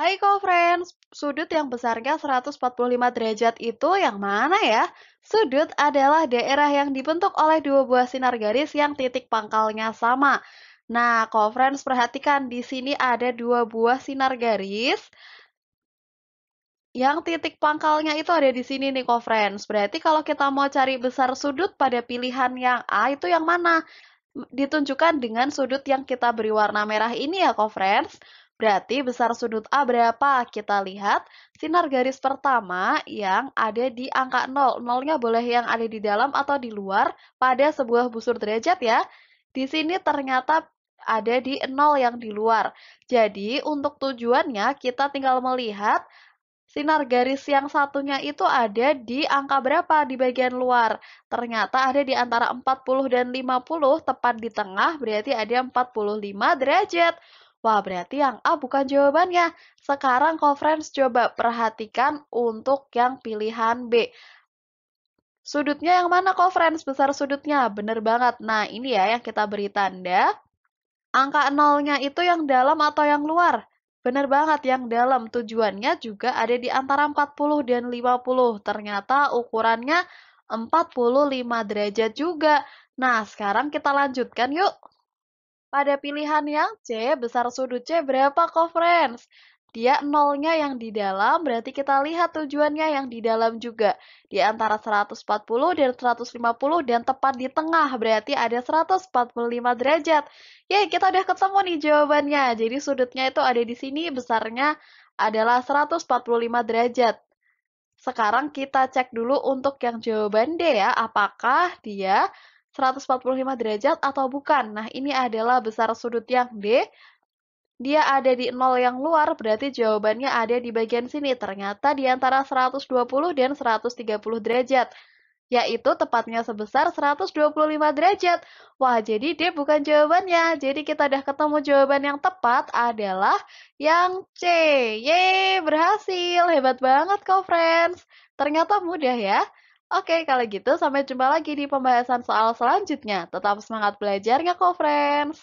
Hai co-friends, sudut yang besarnya 145 derajat itu yang mana ya? Sudut adalah daerah yang dibentuk oleh dua buah sinar garis yang titik pangkalnya sama. Nah, co-friends perhatikan di sini ada dua buah sinar garis. Yang titik pangkalnya itu ada di sini nih co-friends. Berarti kalau kita mau cari besar sudut pada pilihan yang A itu yang mana? Ditunjukkan dengan sudut yang kita beri warna merah ini ya co-friends. Berarti besar sudut A berapa? Kita lihat sinar garis pertama yang ada di angka 0. 0-nya boleh yang ada di dalam atau di luar pada sebuah busur derajat ya. Di sini ternyata ada di 0 yang di luar. Jadi untuk tujuannya kita tinggal melihat sinar garis yang satunya itu ada di angka berapa di bagian luar? Ternyata ada di antara 40 dan 50, tepat di tengah berarti ada 45 derajat. Wah, berarti yang A bukan jawabannya. Sekarang conference coba perhatikan untuk yang pilihan B. Sudutnya yang mana conference? Besar sudutnya, bener banget. Nah, ini ya yang kita beri tanda. Angka nolnya itu yang dalam atau yang luar? Bener banget yang dalam tujuannya juga ada di antara 40 dan 50. Ternyata ukurannya 45 derajat juga. Nah, sekarang kita lanjutkan yuk. Pada pilihan yang C, besar sudut C berapa kok, friends? Dia nolnya yang di dalam, berarti kita lihat tujuannya yang di dalam juga. Di antara 140 dan 150 dan tepat di tengah, berarti ada 145 derajat. Yeay, kita udah ketemu nih jawabannya. Jadi sudutnya itu ada di sini, besarnya adalah 145 derajat. Sekarang kita cek dulu untuk yang jawaban D ya, apakah dia 145 derajat atau bukan? Nah, ini adalah besar sudut yang D. Dia ada di nol yang luar, berarti jawabannya ada di bagian sini. Ternyata di antara 120 dan 130 derajat, yaitu tepatnya sebesar 125 derajat. Wah, jadi D bukan jawabannya. Jadi kita udah ketemu jawaban yang tepat adalah yang C. Yeay, berhasil. Hebat banget kau, friends. Ternyata mudah ya. Oke, kalau gitu sampai jumpa lagi di pembahasan soal selanjutnya. Tetap semangat belajar ya kok, friends!